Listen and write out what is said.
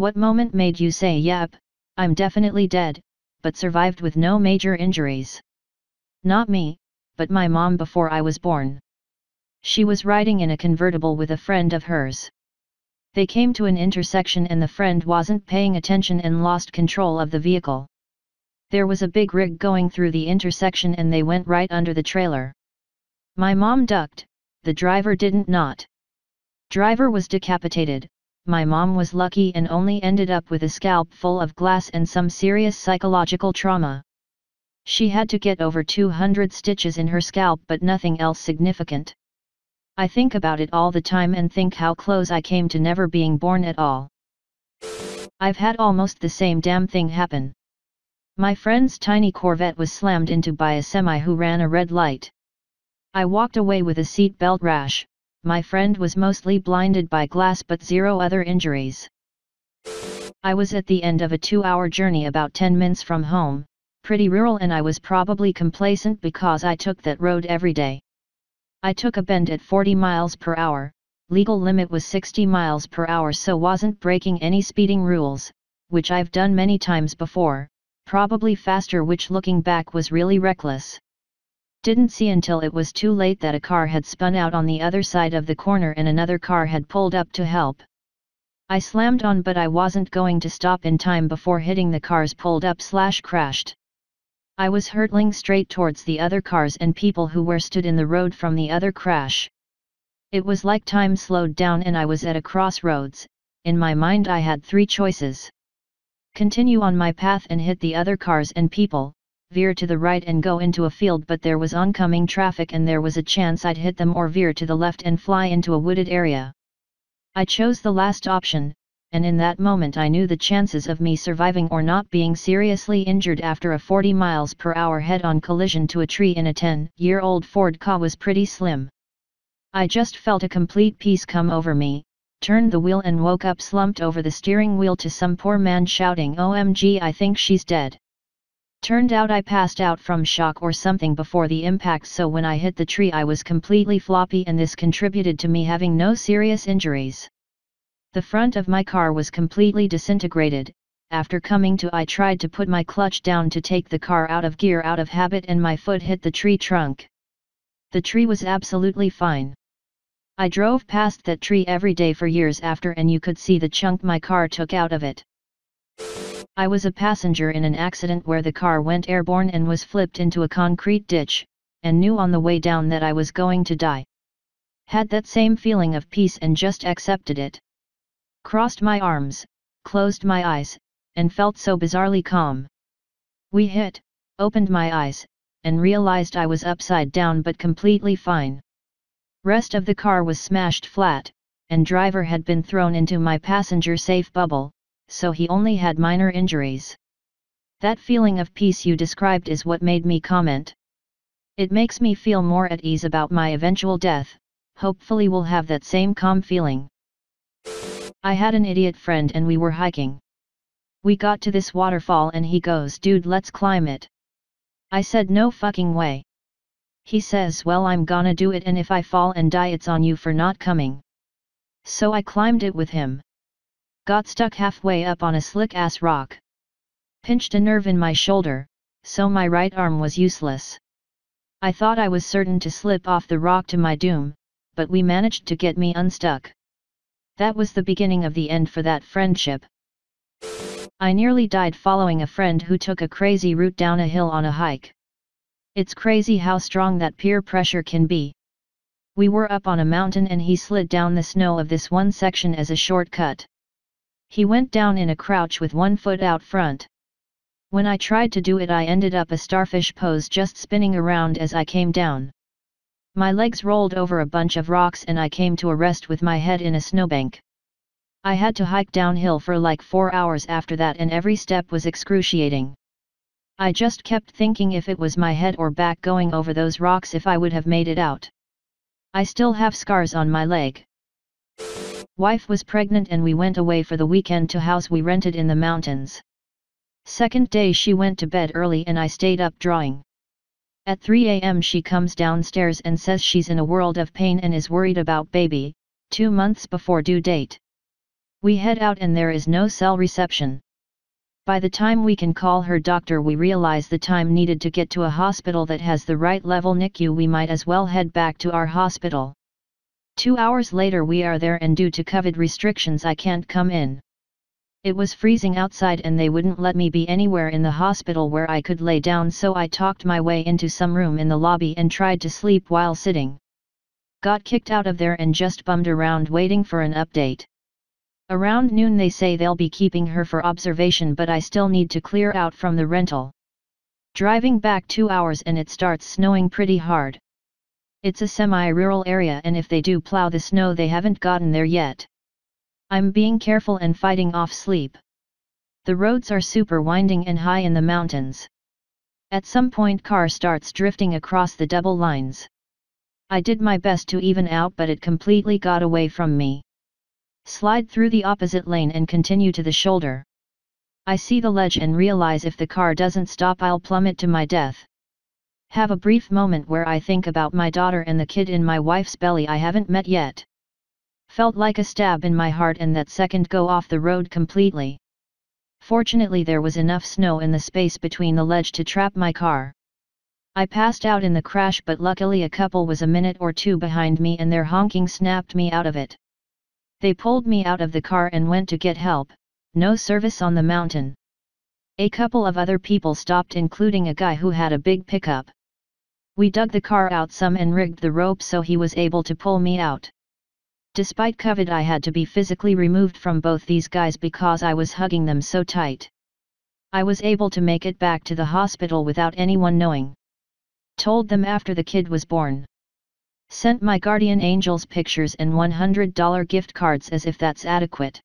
What moment made you say, yep, I'm definitely dead, but survived with no major injuries? Not me, but my mom before I was born. She was riding in a convertible with a friend of hers. They came to an intersection and the friend wasn't paying attention and lost control of the vehicle. There was a big rig going through the intersection and they went right under the trailer. My mom ducked, the driver didn't not. Driver was decapitated, my mom was lucky and only ended up with a scalp full of glass and some serious psychological trauma. She had to get over 200 stitches in her scalp but nothing else significant. I think about it all the time and think how close I came to never being born at all. I've had almost the same damn thing happen. My friend's tiny Corvette was slammed into by a semi who ran a red light. I walked away with a seat belt rash, my friend was mostly blinded by glass but zero other injuries. I was at the end of a two-hour journey about 10 minutes from home, pretty rural and I was probably complacent because I took that road every day. I took a bend at 40 miles per hour, legal limit was 60 miles per hour so wasn't breaking any speeding rules, which I've done many times before, probably faster which looking back was really reckless didn't see until it was too late that a car had spun out on the other side of the corner and another car had pulled up to help. I slammed on but I wasn't going to stop in time before hitting the cars pulled up slash crashed. I was hurtling straight towards the other cars and people who were stood in the road from the other crash. It was like time slowed down and I was at a crossroads, in my mind I had three choices. Continue on my path and hit the other cars and people, veer to the right and go into a field but there was oncoming traffic and there was a chance I'd hit them or veer to the left and fly into a wooded area. I chose the last option, and in that moment I knew the chances of me surviving or not being seriously injured after a 40 miles per hour head-on collision to a tree in a 10-year-old Ford Ka was pretty slim. I just felt a complete peace come over me, turned the wheel and woke up slumped over the steering wheel to some poor man shouting OMG I think she's dead. Turned out I passed out from shock or something before the impact so when I hit the tree I was completely floppy and this contributed to me having no serious injuries. The front of my car was completely disintegrated, after coming to I tried to put my clutch down to take the car out of gear out of habit and my foot hit the tree trunk. The tree was absolutely fine. I drove past that tree every day for years after and you could see the chunk my car took out of it. I was a passenger in an accident where the car went airborne and was flipped into a concrete ditch, and knew on the way down that I was going to die. Had that same feeling of peace and just accepted it. Crossed my arms, closed my eyes, and felt so bizarrely calm. We hit, opened my eyes, and realized I was upside down but completely fine. Rest of the car was smashed flat, and driver had been thrown into my passenger safe bubble, so he only had minor injuries. That feeling of peace you described is what made me comment. It makes me feel more at ease about my eventual death, hopefully we'll have that same calm feeling. I had an idiot friend and we were hiking. We got to this waterfall and he goes dude let's climb it. I said no fucking way. He says well I'm gonna do it and if I fall and die it's on you for not coming. So I climbed it with him got stuck halfway up on a slick ass rock. Pinched a nerve in my shoulder, so my right arm was useless. I thought I was certain to slip off the rock to my doom, but we managed to get me unstuck. That was the beginning of the end for that friendship. I nearly died following a friend who took a crazy route down a hill on a hike. It's crazy how strong that peer pressure can be. We were up on a mountain and he slid down the snow of this one section as a shortcut. He went down in a crouch with one foot out front. When I tried to do it I ended up a starfish pose just spinning around as I came down. My legs rolled over a bunch of rocks and I came to a rest with my head in a snowbank. I had to hike downhill for like four hours after that and every step was excruciating. I just kept thinking if it was my head or back going over those rocks if I would have made it out. I still have scars on my leg. Wife was pregnant and we went away for the weekend to house we rented in the mountains. Second day she went to bed early and I stayed up drawing. At 3 am she comes downstairs and says she's in a world of pain and is worried about baby, two months before due date. We head out and there is no cell reception. By the time we can call her doctor we realize the time needed to get to a hospital that has the right level NICU we might as well head back to our hospital. Two hours later we are there and due to COVID restrictions I can't come in. It was freezing outside and they wouldn't let me be anywhere in the hospital where I could lay down so I talked my way into some room in the lobby and tried to sleep while sitting. Got kicked out of there and just bummed around waiting for an update. Around noon they say they'll be keeping her for observation but I still need to clear out from the rental. Driving back two hours and it starts snowing pretty hard. It's a semi-rural area and if they do plow the snow they haven't gotten there yet. I'm being careful and fighting off sleep. The roads are super winding and high in the mountains. At some point car starts drifting across the double lines. I did my best to even out but it completely got away from me. Slide through the opposite lane and continue to the shoulder. I see the ledge and realize if the car doesn't stop I'll plummet to my death. Have a brief moment where I think about my daughter and the kid in my wife's belly I haven't met yet. Felt like a stab in my heart and that second go off the road completely. Fortunately there was enough snow in the space between the ledge to trap my car. I passed out in the crash but luckily a couple was a minute or two behind me and their honking snapped me out of it. They pulled me out of the car and went to get help, no service on the mountain. A couple of other people stopped including a guy who had a big pickup. We dug the car out some and rigged the rope so he was able to pull me out. Despite COVID I had to be physically removed from both these guys because I was hugging them so tight. I was able to make it back to the hospital without anyone knowing. Told them after the kid was born. Sent my guardian angels pictures and $100 gift cards as if that's adequate.